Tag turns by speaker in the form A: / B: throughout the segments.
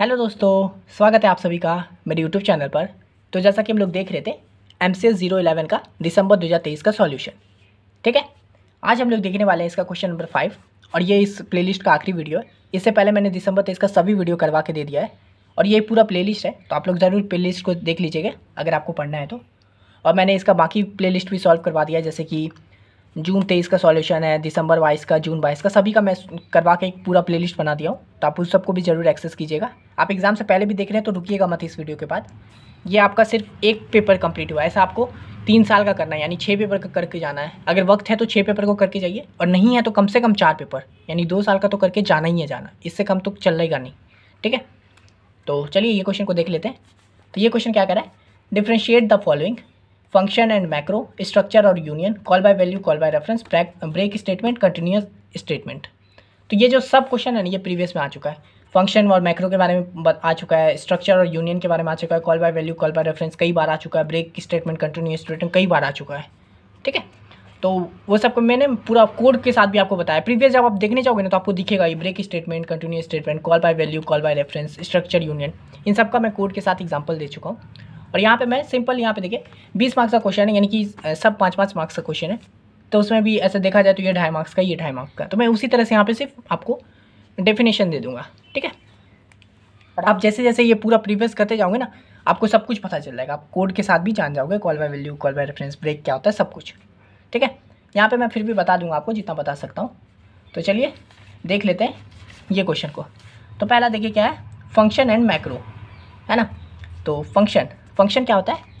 A: hello दोस्तों स्वागत है आप सभी का मेरे यूट्यूब चैनल पर तो जैसा कि हम लोग देख रहे थे M C S zero eleven का दिसंबर 2023 का सॉल्यूशन ठीक है आज हम लोग देखने वाले हैं इसका क्वेश्चन नंबर फाइव और ये इस प्लेलिस्ट का आखिरी वीडियो है इससे पहले मैंने दिसंबर तेईस का सभी वीडियो करवा के दे दिया है और ये पूरा प्ले है तो आप लोग ज़रूर प्ले को देख लीजिएगा अगर आपको पढ़ना है तो और मैंने इसका बाकी प्ले भी सॉल्व करवा दिया जैसे कि जून तेईस का सॉल्यूशन है दिसंबर बाईस का जून बाईस का सभी का मैं करवा के एक पूरा प्लेलिस्ट बना दिया हूँ तो आप उस सबको भी जरूर एक्सेस कीजिएगा आप एग्ज़ाम से पहले भी देख रहे हैं तो रुकिएगा मत इस वीडियो के बाद ये आपका सिर्फ एक पेपर कंप्लीट हुआ है ऐसा आपको तीन साल का करना है यानी छः पेपर का करके जाना है अगर वक्त है तो छः पेपर को करके जाइए और नहीं है तो कम से कम चार पेपर यानी दो साल का तो करके जाना ही है जाना इससे कम तो चलेगा नहीं ठीक है तो चलिए ये क्वेश्चन को देख लेते हैं तो ये क्वेश्चन क्या करा है differentiate the following function and macro structure और union call by value call by reference break statement continuous statement तो ये जो सब क्वेश्चन है ना ये प्रीवियस में आ चुका है फंक्शन और मैक्रो के बारे में आ चुका है स्ट्रक्चर और यूनियन के बारे में आ चुका है call by value call by reference कई बार आ चुका है ब्रेक स्टेटमेंट कंटिन्यूस स्टेटमेंट कई बार आ चुका है ठीक है तो वो को मैंने पूरा कोड के साथ भी आपको बताया प्रीवियस जब आप देखने जाओगे ना तो आपको दिखेगा ये break statement continuous statement call by value call by reference structure union इन सब का मैं कोड के साथ एग्जाम्पल दे चुका हूँ और यहाँ पे मैं सिंपल यहाँ पे देखिए बीस मार्क्स का क्वेश्चन है यानी कि सब पाँच पाँच मार्क्स का क्वेश्चन है तो उसमें भी ऐसा देखा जाए तो ये ढाई मार्क्स का ये ढाई मार्क्स का तो मैं उसी तरह से यहाँ पर सिर्फ आपको डेफिनेशन दे दूँगा ठीक है और आप जैसे जैसे ये पूरा प्रीवियस करते जाओगे ना आपको सब कुछ पता चल जाएगा आप कोड के साथ भी जान जाओगे call by value call by reference break क्या होता है सब कुछ ठीक है यहाँ पे मैं फिर भी बता दूंगा आपको जितना बता सकता हूँ तो चलिए देख लेते हैं ये क्वेश्चन को तो पहला देखिए क्या है फंक्शन एंड मैक्रो है ना तो फंक्शन फंक्शन क्या होता है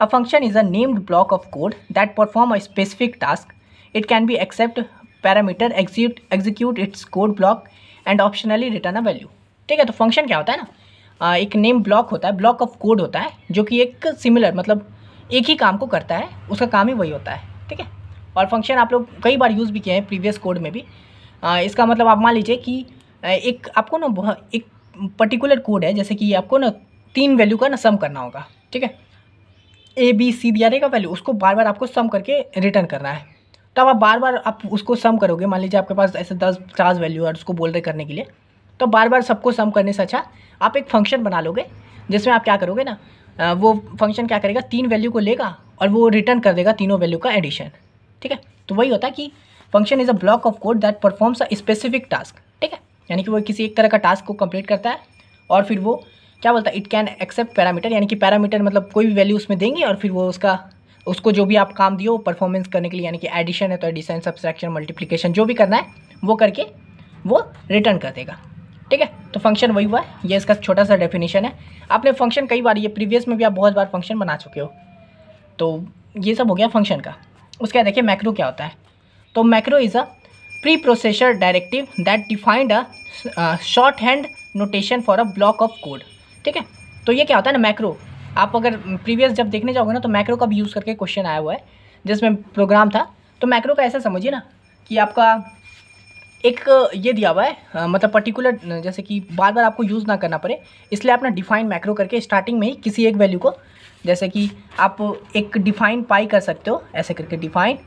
A: a function is a named block of code that perform a specific task it can be accept parameter execute execute its code block and optionally return a value ठीक है तो function क्या होता है ना एक नेम ब्लॉक होता है ब्लॉक ऑफ कोड होता है जो कि एक सिमिलर मतलब एक ही काम को करता है उसका काम ही वही होता है ठीक है और फंक्शन आप लोग कई बार यूज़ भी किए हैं प्रीवियस कोड में भी आ, इसका मतलब आप मान लीजिए कि एक आपको ना एक पर्टिकुलर कोड है जैसे कि आपको ना तीन वैल्यू का ना सम करना होगा ठीक है ए बी सी दिया रहेगा वैल्यू उसको बार बार आपको सम करके रिटर्न करना है तब तो आप बार बार आप उसको सम करोगे मान लीजिए आपके पास ऐसे दस चार वैल्यू है और उसको बोल रहे करने के लिए तो बार बार सबको सम करने से अच्छा आप एक फंक्शन बना लोगे जिसमें आप क्या करोगे ना वो फंक्शन क्या करेगा तीन वैल्यू को लेगा और वो रिटर्न कर देगा तीनों वैल्यू का एडिशन ठीक है तो वही होता है कि function is a block of code that performs a specific task ठीक है यानी कि वो किसी एक तरह का टास्क को कंप्लीट करता है और फिर वो क्या बोलता है इट कैन एक्सेप्ट पैरामीटर यानी कि पैरामीटर मतलब कोई भी वैल्यू उसमें देंगे और फिर वो उसका उसको जो भी आप काम दियो परफॉर्मेंस करने के लिए यानी कि एडिशन है तो एडिशन सब्सट्रैक्शन मल्टीप्लीकेशन जो भी करना है वो करके वो रिटर्न कर देगा ठीक है तो फंक्शन वही हुआ है ये इसका छोटा सा डेफिनेशन है आपने फंक्शन कई बार ये प्रीवियस में भी आप बहुत बार फंक्शन बना चुके हो तो ये सब हो गया फंक्शन का उसके बाद देखिए मैक्रो क्या होता है तो macro is a preprocessor directive that defined a shorthand notation for a block of code ठीक है तो ये क्या होता है ना मैक्रो आप अगर प्रीवियस जब देखने जाओगे ना तो मैक्रो का भी यूज़ करके क्वेश्चन आया हुआ है जिसमें प्रोग्राम था तो मैक्रो का ऐसा समझिए ना कि आपका एक ये दिया हुआ है मतलब पर्टिकुलर जैसे कि बार बार आपको यूज़ ना करना पड़े इसलिए आप ना डिफाइन मैक्रो करके स्टार्टिंग में ही किसी एक वैल्यू को जैसे कि आप एक डिफाइन पाई कर सकते हो ऐसे करके डिफाइन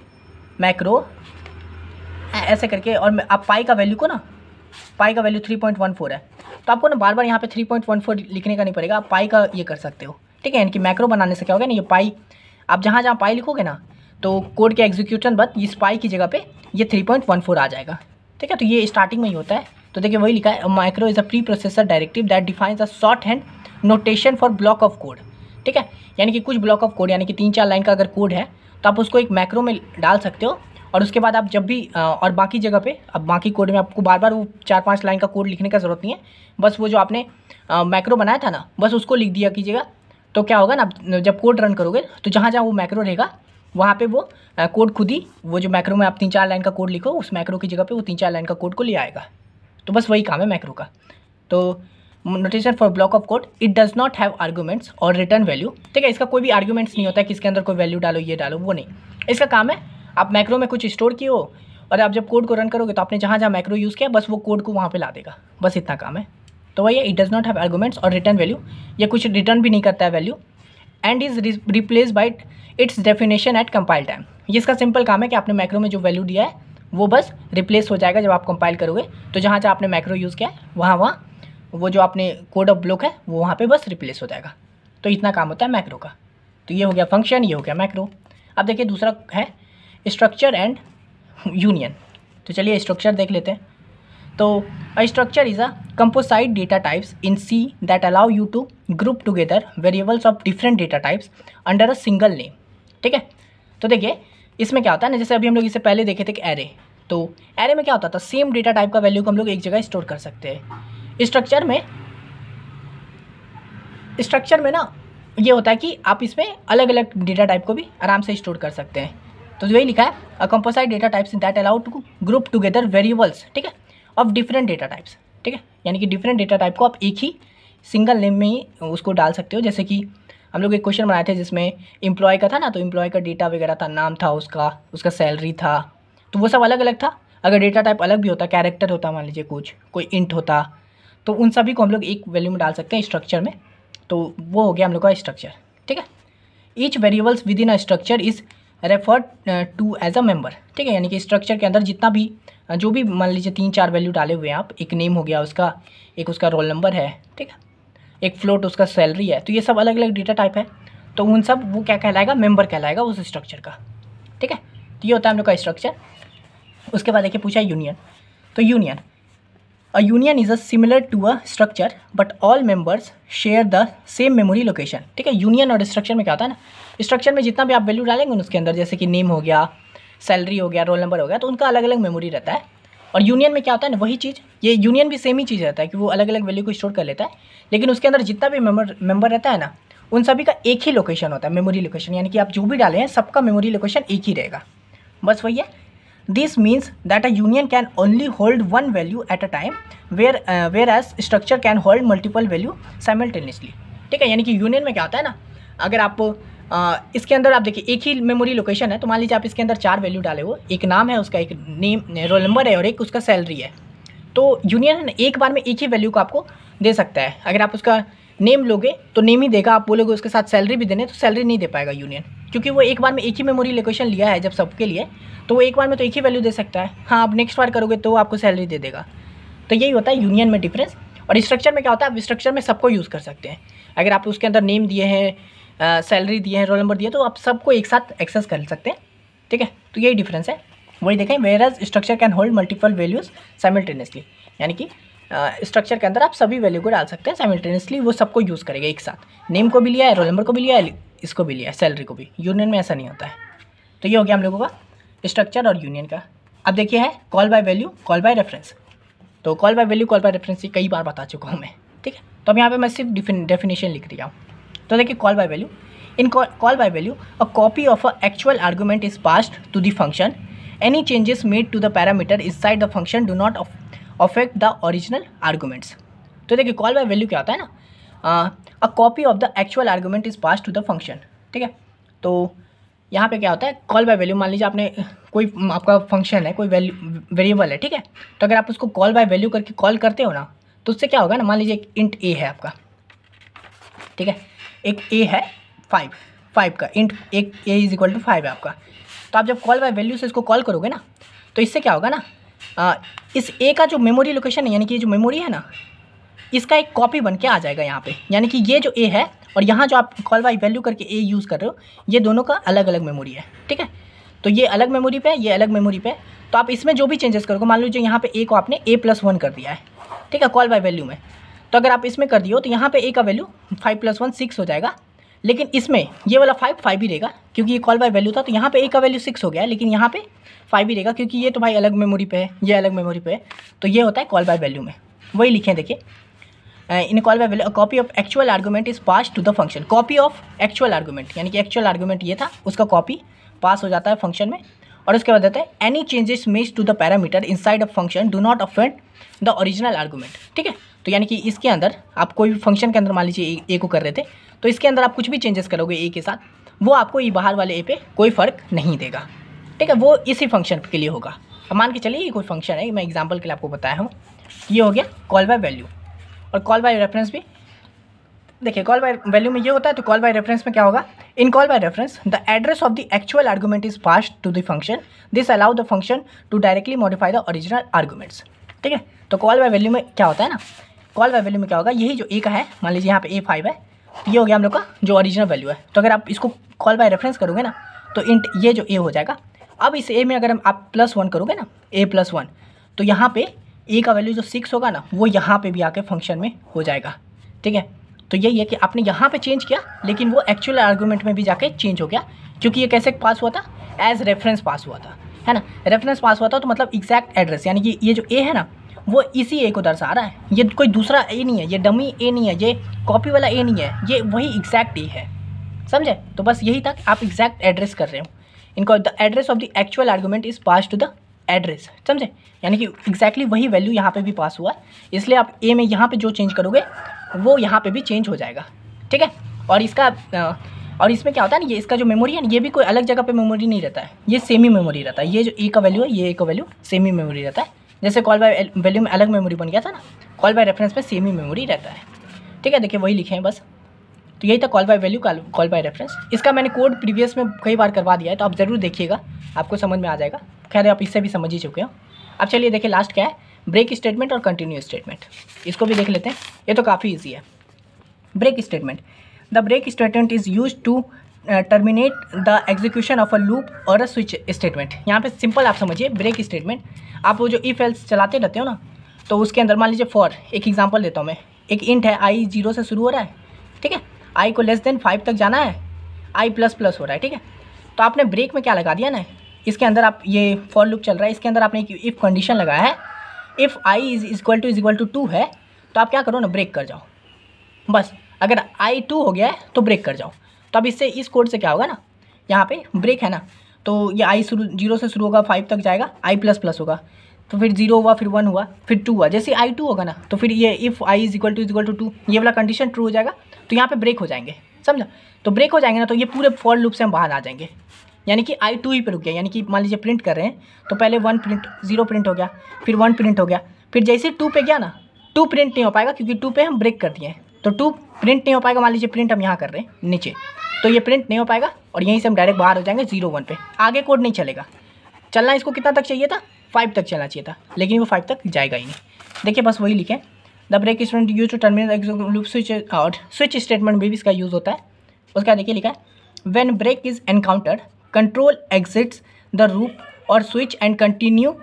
A: मैक्रो ऐसे करके और आप पाई का वैल्यू को ना पाई का value three point one four है तो आपको ना बार बार यहाँ पे थ्री पॉइंट वन फोर लिखने का नहीं पड़ेगा आप पाई का ये कर सकते हो ठीक है यानी कि मैक्रो बनाने से क्या होगा ना ये पाई आप जहाँ जहाँ पाई लिखोगे ना तो कोड के एग्जीक्यूशन बाद इस पाई की जगह पे ये थ्री पॉइंट वन फोर आ जाएगा ठीक है तो ये स्टार्टिंग में ही होता है तो देखिए वही लिखा है micro is a preprocessor directive that defines a shorthand notation for block of code ठीक है यानी कि कुछ ब्लॉक ऑफ कोड यानी कि तीन चार लाइन का अगर कोड है तो आप उसको एक मैक्रो में डाल सकते हो और उसके बाद आप जब भी और बाकी जगह पे अब बाकी कोड में आपको बार बार वो चार पाँच लाइन का कोड लिखने का ज़रूरत नहीं है बस वो जो आपने मैक्रो बनाया था ना बस उसको लिख दिया कीजिएगा तो क्या होगा ना जब कोड रन करोगे तो जहाँ जहाँ वो मैक्रो रहेगा वहाँ पे वो कोड खुद ही वो जो मैक्रो में आप तीन चार लाइन का कोड लिखो उस मैक्रो की जगह पर वो तीन चार लाइन का कोड को ले आएगा तो बस वही काम है मैक्रो का तो notation for block of code it does not have arguments और रिटर्न वैल्यू ठीक है इसका कोई भी आर्ग्यूमेंट्स नहीं होता है कि इसके अंदर कोई वैल्यू डालो ये डालो वो नहीं इसका काम है आप मैक्रो में कुछ स्टोर किए हो और आप जब कोड को रन करोगे तो आपने जहाँ जहाँ मैक्रो यूज़ किया बस वो कोड को वहाँ पे ला देगा बस इतना काम है तो वही it does not have arguments और रिटर्न वैल्यू ये कुछ रिटर्न भी नहीं करता है value and is replace by its definition at compile time इसका सिंपल काम है कि आपने मैक्रो में जो वैल्यू दिया है वो बस रिप्लेस हो जाएगा जब आप कंपाइल करोगे तो जहाँ जहाँ आपने मैक्रो यूज़ किया है वहाँ वहाँ वो जो आपने कोड ऑफ ब्लॉक है वो वहाँ पे बस रिप्लेस हो जाएगा तो इतना काम होता है मैक्रो का तो ये हो गया फंक्शन ये हो गया मैक्रो अब देखिए दूसरा है स्ट्रक्चर एंड यूनियन तो चलिए स्ट्रक्चर देख लेते हैं तो a is a a data types in C that allow you to to group variables of different data types under a single name ठीक है तो देखिए इसमें क्या होता है ना जैसे अभी हम लोग इससे पहले देखे थे कि एरे तो एरे में क्या होता था सेम डेटा टाइप का वैल्यू को हम लोग एक जगह स्टोर कर सकते हैं स्ट्रक्चर में स्ट्रक्चर में ना ये होता है कि आप इसमें अलग अलग डेटा टाइप को भी आराम से स्टोर कर सकते हैं तो यही लिखा है a composite data types in that allowed to group together variables ठीक है ऑफ डिफरेंट डेटा टाइप्स ठीक है यानी कि डिफरेंट डेटा टाइप को आप एक ही सिंगल नेम में ही उसको डाल सकते हो जैसे कि हम लोग एक क्वेश्चन बनाए थे जिसमें एम्प्लॉय का था ना तो इम्प्लॉय का डेटा वगैरह था नाम था उसका उसका सैलरी था तो वो सब अलग अलग था अगर डेटा टाइप अलग भी होता कैरेक्टर होता मान लीजिए कुछ कोई इंट होता तो उन सभी को हम लोग एक वैल्यू में डाल सकते हैं स्ट्रक्चर में तो वो हो गया हम लोग का स्ट्रक्चर ठीक है each variables within a structure is refer to as a member ठीक है यानी कि स्ट्रक्चर के अंदर जितना भी जो भी मान लीजिए तीन चार वैल्यू डाले हुए हैं आप एक नेम हो गया उसका एक उसका रोल नंबर है ठीक है एक फ्लोट उसका सैलरी है तो ये सब अलग अलग डेटा टाइप है तो उन सब वो क्या कहलाएगा मेंबर कहलाएगा उस स्ट्रक्चर का ठीक है तो ये होता है हम लोग का स्ट्रक्चर उसके बाद देखिए पूछा यूनियन तो union A union is a similar to a structure but all members share the same memory location ठीक है union और structure में क्या होता है ना structure में जितना भी आप वैल्यू डालेंगे उसके अंदर जैसे कि नेम हो गया सैलरी हो गया रोल नंबर हो गया तो उनका अलग अलग मेमोरी रहता है और यूनियन में क्या होता है ना वही चीज़ ये यूनियन भी सेम ही चीज़ रहता है कि वो अलग अलग वैल्यू को स्टोर कर लेता है लेकिन उसके अंदर जितना भी मेम्बर मेम्बर रहता है ना उन सभी का एक ही लोकेशन होता है मेमोरी लोकेशन यानी कि आप जो भी डालें सबका मेमोरी लोकेशन एक ही रहेगा बस वही है this means that a union can only hold one value at a time where whereas structure can hold multiple value simultaneously ठीक है यानी कि यूनियन में क्या होता है ना अगर आप आ, uh, इसके अंदर आप देखिए एक ही मेमोरी लोकेशन है तो मान लीजिए आप इसके अंदर चार वैल्यू डाले हो एक नाम है उसका एक नेम रोल नंबर है और एक उसका सैलरी है तो यूनियन है ना एक बार में एक ही वैल्यू को आपको दे सकता है अगर आप उसका नेम लोगे तो नेम ही देगा आप बोलोगे उसके साथ सैलरी भी देने तो सैलरी नहीं दे पाएगा यूनियन क्योंकि वो एक बार में एक ही मेमोरी लोकेशन लिया है जब सबके लिए तो वो एक बार में तो एक ही वैल्यू दे सकता है हाँ आप नेक्स्ट बार करोगे तो आपको सैलरी दे देगा तो यही होता है यूनियन में डिफरेंस और स्ट्रक्चर में क्या होता है आप स्ट्रक्चर में सबको यूज़ कर सकते हैं अगर आप उसके अंदर नेम दिए हैं सैलरी दिए हैं रोल नंबर दिए तो आप सबको एक साथ एक्सेस कर सकते हैं ठीक है तो यही डिफरेंस है वही देखें whereas structure can hold multiple values simultaneously यानी कि स्ट्रक्चर के अंदर आप सभी वैल्यू को डाल सकते हैं साइमिलटेनियसली वो सबको यूज़ करेगा एक साथ नेम को भी लिया है रोल नंबर को भी लिया है इसको भी लिया सैलरी को भी यूनियन में ऐसा नहीं होता है तो ये हो गया हम लोगों का स्ट्रक्चर और यूनियन का अब देखिए है call by value call by reference तो call by value call by reference ये कई बार बता चुका हूँ मैं ठीक है तो अब यहाँ पे मैं सिर्फ डेफिनेशन लिख रही हूँ तो देखिए call by value in call by value a copy of a actual argument is passed to the function changes made to the parameter inside the function do not affect the original arguments तो देखिए call by value क्या होता है ना a copy of the actual argument is pass to the function ठीक है तो यहाँ पे क्या होता है कॉल बाय वैल्यू मान लीजिए आपने कोई आपका फंक्शन है कोई वैल्यू वेरिएबल है ठीक है तो अगर आप उसको कॉल बाय वैल्यू करके कॉल करते हो ना तो उससे क्या होगा ना मान लीजिए एक इंट ए है आपका ठीक है एक ए है फाइव फाइव का इंट एक a is equal to five है आपका तो आप जब कॉल बाय वैल्यू से इसको कॉल करोगे ना तो इससे क्या होगा ना आ, इस ए का जो मेमोरी लोकेशन है यानी कि जो मेमोरी है ना इसका एक कॉपी बन के आ जाएगा यहाँ पे यानी कि ये जो ए है और यहाँ जो आप कॉल बाई वैल्यू करके ए यूज़ कर रहे हो ये दोनों का अलग अलग मेमोरी है ठीक है तो ये अलग मेमोरी पे है ये अलग मेमोरी पे तो आप इसमें जो भी चेंजेस करोगे मान लीजिए यहाँ पे ए को आपने ए प्लस वन कर दिया है ठीक है कॉल बाई वैल्यू में तो अगर आप इसमें कर दिए तो यहाँ पर ए का value five plus one six हो जाएगा लेकिन इसमें ये वाला फाइव फाइव ही रहेगा क्योंकि ये कॉल बाई वैल्यू था तो यहाँ पर ए का वैल्यू सिक्स हो गया लेकिन यहाँ पर फाइव ही रहेगा क्योंकि ये तो भाई अलग मेमोरी पे है ये अलग मेमोरी पे है तो ये होता है कॉल बाई वैल्यू में वही लिखें देखिए value copy of actual argument is pass to the function copy of actual argument यानी कि एक्चुअल आर्गूमेंट ये था उसका कॉपी पास हो जाता है फंक्शन में और उसके बाद देते है any changes made to the parameter inside of function do not affect the original argument ठीक है तो यानी कि इसके अंदर आप कोई भी फंक्शन के अंदर मान लीजिए ए को कर रहे थे तो इसके अंदर आप कुछ भी चेंजेस करोगे ए के साथ वो आपको ये बाहर वाले ए पे कोई फ़र्क नहीं देगा ठीक है वो इसी फंक्शन के लिए होगा मान के चलिए ये कोई फंक्शन है मैं एग्जाम्पल के लिए आपको बताया हूँ ये हो गया कॉल बाय वैल्यू और कॉल बाय रेफरेंस भी देखिए कॉल बाय वैल्यू में ये होता है तो कॉल बाय रेफरेंस में क्या होगा in call by reference the address of the actual argument is pass to the function this allow the function to directly modify the original arguments ठीक है तो कॉल बाय वैल्यू में क्या होता है ना कॉल बाय वैल्यू में क्या होगा यही जो ए का है मान लीजिए यहाँ पे ए फाइव है ये हो गया हम लोग का जो ओरिजिनल वैल्यू है तो अगर आप इसको कॉल बाय रेफरेंस करोगे ना तो इंट ये जो ए हो जाएगा अब इस ए में अगर हम आप प्लस वन करोगे ना ए प्लस वन तो यहाँ पे ए का वैल्यू जो सिक्स होगा ना वो यहाँ पे भी आके फंक्शन में हो जाएगा ठीक है तो यही है कि आपने यहाँ पे चेंज किया लेकिन वो एक्चुअल आर्गूमेंट में भी जाके चेंज हो गया क्योंकि ये कैसे पास हुआ था एज रेफरेंस पास हुआ था है ना रेफरेंस पास हुआ था तो मतलब एग्जैक्ट एड्रेस यानी कि ये जो ए है ना वो इसी ए को दर्शा रहा है ये कोई दूसरा ए नहीं है ये डमी ए नहीं है ये कॉपी वाला ए नहीं है ये वही एग्जैक्ट ए है समझे तो बस यही था कि आप एग्जैक्ट एड्रेस कर रहे हो इनको the address of the actual argument is pass to the address समझे यानी कि एग्जैक्टली वही वैल्यू यहाँ पे भी पास हुआ है इसलिए आप ए में यहाँ पे जो चेंज करोगे वो यहाँ पे भी चेंज हो जाएगा ठीक है और इसका और इसमें क्या होता है ना ये इसका जो मेमोरी है ना ये भी कोई अलग जगह पे मेमोरी नहीं रहता है ये सेमी मेमोरी रहता है ये जो ए का वैल्यू है ये ए का वैल्यू सेमी मेमोरी रहता है जैसे कॉल बाय वैल्यू में अलग मेमोरी बन गया था ना कॉल बाय रेफरेंस में सेमी मेमोरी रहता है ठीक है देखिए वही लिखे हैं बस तो यही था call by value call by reference इसका मैंने कोड प्रीवियस में कई बार करवा दिया है तो आप ज़रूर देखिएगा आपको समझ में आ जाएगा खैर आप इससे भी समझ ही चुके हो अब चलिए देखिए लास्ट क्या है ब्रेक स्टेटमेंट और कंटिन्यू स्टेटमेंट इसको भी देख लेते हैं ये तो काफ़ी ईजी है break statement the break statement is use to terminate the execution of a loop और अ स्विच स्टेटमेंट यहाँ पे सिंपल आप समझिए ब्रेक स्टेटमेंट आप वो जो ई फेल्स चलाते रहते हो ना तो उसके अंदर मान लीजिए फॉर एक एग्जांपल देता हूँ मैं एक इंट है आई जीरो से शुरू हो रहा है ठीक है आई को लेस देन फाइव तक जाना है आई प्लस प्लस हो रहा है ठीक है तो आपने ब्रेक में क्या लगा दिया ना इसके अंदर आप ये फॉर लुक चल रहा है इसके अंदर आपने एक इफ़ कंडीशन लगाया है if i is equal to is equal to two है तो आप क्या करो ना ब्रेक कर जाओ बस अगर आई टू हो गया है तो ब्रेक कर जाओ तो अब इससे इस कोड से क्या होगा ना यहाँ पे ब्रेक है ना तो ये आई शुरू जीरो से शुरू होगा फाइव तक जाएगा आई प्लस प्लस होगा तो फिर जीरो हुआ फिर वन हुआ फिर टू हुआ जैसे आई टू होगा ना तो फिर ये if i is equal to is equal to two ये वाला कंडीशन ट्रू हो जाएगा तो यहाँ पे ब्रेक हो जाएंगे समझा तो ब्रेक हो जाएंगे ना तो ये पूरे फॉर लूप से हम बाहर आ जाएंगे यानी कि आई टू ही पर रुक गया यानी कि मान लीजिए प्रिंट कर रहे हैं तो पहले वन प्रिंट जीरो प्रिंट हो गया फिर वन प्रिंट हो गया फिर जैसे टू पे गया ना टू प्रिंट नहीं हो पाएगा क्योंकि टू पे हम ब्रेक कर दिए हैं तो टू प्रिंट नहीं हो पाएगा मान लीजिए प्रिंट हम यहाँ कर रहे हैं नीचे तो ये प्रिंट नहीं हो पाएगा और यहीं से हम डायरेक्ट बाहर हो जाएंगे जीरो वन पे आगे कोड नहीं चलेगा चलना इसको कितना तक चाहिए था फाइव तक चलना चाहिए था लेकिन वो फाइव तक जाएगा ही नहीं देखिए बस वही लिखें the break student use to terminal loop switch out switch statement भी इसका यूज होता है उसका देखिए लिखा है when break is encountered control exits the loop और switch and continue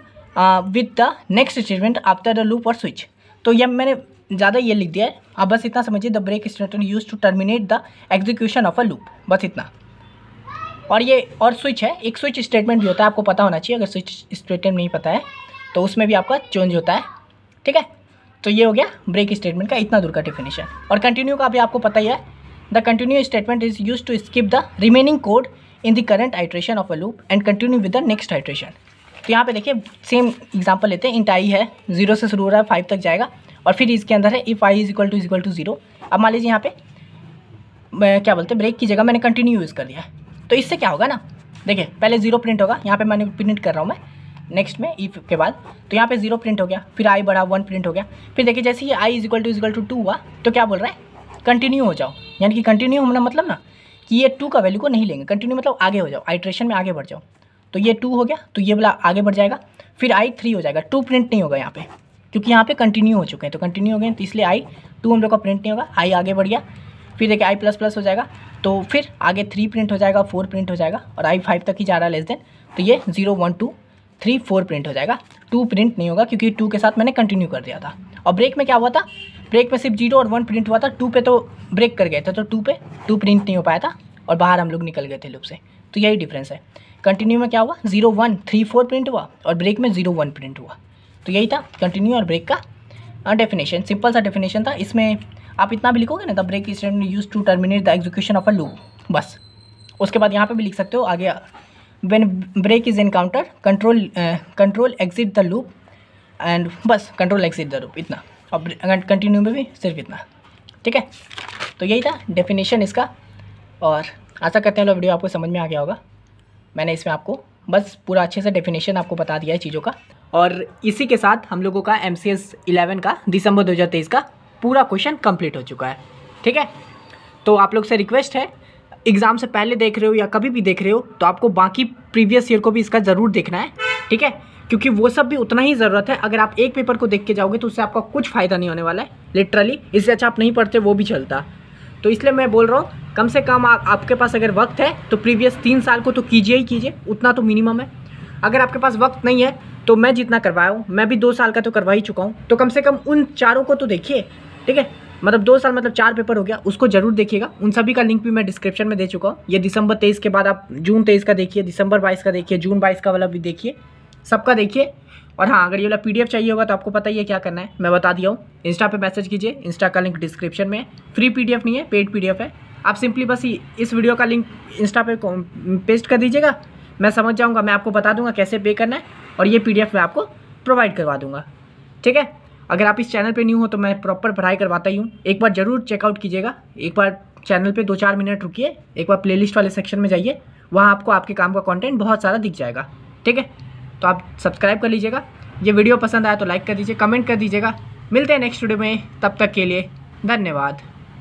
A: with the next statement after the loop और स्विच तो यह मैंने ज़्यादा ये लिख दिया है आप बस इतना समझिए the break statement use to terminate the execution of a loop बस इतना और ये और स्विच है एक स्विच स्टेटमेंट भी होता है आपको पता होना चाहिए अगर स्विच स्टेटमेंट नहीं पता है तो उसमें भी आपका चेंज होता है ठीक है तो ये हो गया ब्रेक स्टेटमेंट का इतना दूर का डिफिनेशन और कंटिन्यू का भी आपको पता ही है the continue statement is use to skip the remaining code in the current iteration of a loop and continue with the next iteration तो यहाँ पे देखिए सेम एग्जांपल लेते हैं इंट आई है जीरो से शुरू हो रहा है फाइव तक जाएगा और फिर इसके अंदर है if i is equal to is equal to zero अब मान लीजिए यहाँ पे मैं क्या बोलते हैं ब्रेक की जगह मैंने कंटिन्यू यूज़ कर दिया तो इससे क्या होगा ना देखिए पहले जीरो प्रिंट होगा यहाँ पे मैंने प्रिंट कर रहा हूँ मैं नेक्स्ट में ई e के बाद तो यहाँ पे जीरो प्रिंट हो गया फिर आई बड़ा वन प्रिंट हो गया फिर देखिए जैसे ही i is equal to is equal to two हुआ तो क्या बोल रहा है कंटिन्यू हो जाओ यानी कि कंटिन्यू होना मतलब ना कि ये टू का वैल्यू को नहीं लेंगे कंटिन्यू मतलब आगे हो जाओ आइट्रेशन में आगे बढ़ जाओ तो ये टू हो गया तो ये बोला आगे बढ़ जाएगा फिर आई थ्री हो जाएगा टू प्रिंट नहीं होगा यहाँ पर क्योंकि यहाँ पर कंटिन्यू हो चुके हैं तो कंटिन्यू हो गए तो इसलिए आई टू हम लोग का प्रिंट नहीं होगा आई आगे बढ़ गया फिर देखिए आई प्लस प्लस हो जाएगा तो फिर आगे थ्री प्रिंट हो जाएगा फोर प्रिंट हो जाएगा और आई फाइव तक ही जा रहा है लेस देन तो ये zero one two three four print हो जाएगा टू प्रिंट नहीं होगा क्योंकि टू के साथ मैंने कंटिन्यू कर दिया था और ब्रेक में क्या हुआ था ब्रेक में सिर्फ जीरो और वन प्रिंट हुआ था टू पे तो ब्रेक कर गए थे तो टू पे टू प्रिंट नहीं हो पाया था और बाहर हम लोग निकल गए थे लुप से तो यही डिफरेंस है कंटिन्यू में क्या हुआ zero one three four print हुआ और ब्रेक में जीरो वन प्रिंट हुआ तो यही था कंटिन्यू और ब्रेक का डेफिनेशन सिंपल सा डेफिनेशन था इसमें आप इतना भी लिखोगे ना the break is use to terminate the execution of a loop बस उसके बाद यहाँ पर भी लिख सकते हो आगे when break is encountered control uh, control exit the loop and बस control exit the loop इतना और कंटिन्यू में भी सिर्फ इतना ठीक है तो यही था डेफिनेशन इसका और आशा करते हैं लोग वीडियो आपको समझ में आ गया होगा मैंने इसमें आपको बस पूरा अच्छे से डेफिनेशन आपको बता दिया है चीज़ों का और इसी के साथ हम लोगों का एम सी एस इलेवन का दिसंबर दो हज़ार तेईस का पूरा क्वेश्चन कंप्लीट हो चुका है ठीक है तो आप लोग से रिक्वेस्ट है एग्ज़ाम से पहले देख रहे हो या कभी भी देख रहे हो तो आपको बाकी प्रीवियस ईयर को भी इसका ज़रूर देखना है ठीक है क्योंकि वो सब भी उतना ही ज़रूरत है अगर आप एक पेपर को देख के जाओगे तो उससे आपका कुछ फ़ायदा नहीं होने वाला है लिटरली इससे अच्छा आप नहीं पढ़ते वो भी चलता तो इसलिए मैं बोल रहा हूँ कम से कम आ, आपके पास अगर वक्त है तो प्रीवियस तीन साल को तो कीजिए ही कीजिए उतना तो मिनिमम है अगर आपके पास वक्त नहीं है तो मैं जितना करवाया हूँ मैं भी दो साल का तो करवा ही चुका हूँ तो कम से कम उन चारों को तो देखिए ठीक है मतलब दो साल मतलब चार पेपर हो गया उसको जरूर देखिएगा उन सभी का लिंक भी मैं डिस्क्रिप्शन में दे चुका हूँ ये दिसंबर तेईस के बाद आप जून तेईस का देखिए दिसंबर बाईस का देखिए जून बाईस का वाला भी देखिए सबका देखिए और हाँ अगर ये वाला पीडीएफ चाहिए होगा तो आपको पता ही है क्या करना है मैं बता दिया हूँ इंस्टा पे मैसेज कीजिए इंस्टा का लिंक डिस्क्रिप्शन में है फ्री पीडीएफ नहीं है पेड पीडीएफ है आप सिंपली बस इस वीडियो का लिंक इंस्टा पे पेस्ट कर दीजिएगा मैं समझ जाऊँगा मैं आपको बता दूंगा कैसे पे करना है और ये पी मैं आपको प्रोवाइड करवा दूँगा ठीक है अगर आप इस चैनल पर न्यू हो तो मैं प्रॉपर पढ़ाई करवाता ही हूँ एक बार ज़रूर चेकआउट कीजिएगा एक बार चैनल पे दो चार मिनट रुकिए एक बार प्लेलिस्ट वाले सेक्शन में जाइए वहाँ आपको आपके काम का कंटेंट बहुत सारा दिख जाएगा ठीक है तो आप सब्सक्राइब कर लीजिएगा ये वीडियो पसंद आया तो लाइक कर दीजिए कमेंट कर दीजिएगा मिलते हैं नेक्स्ट वीडियो में तब तक के लिए धन्यवाद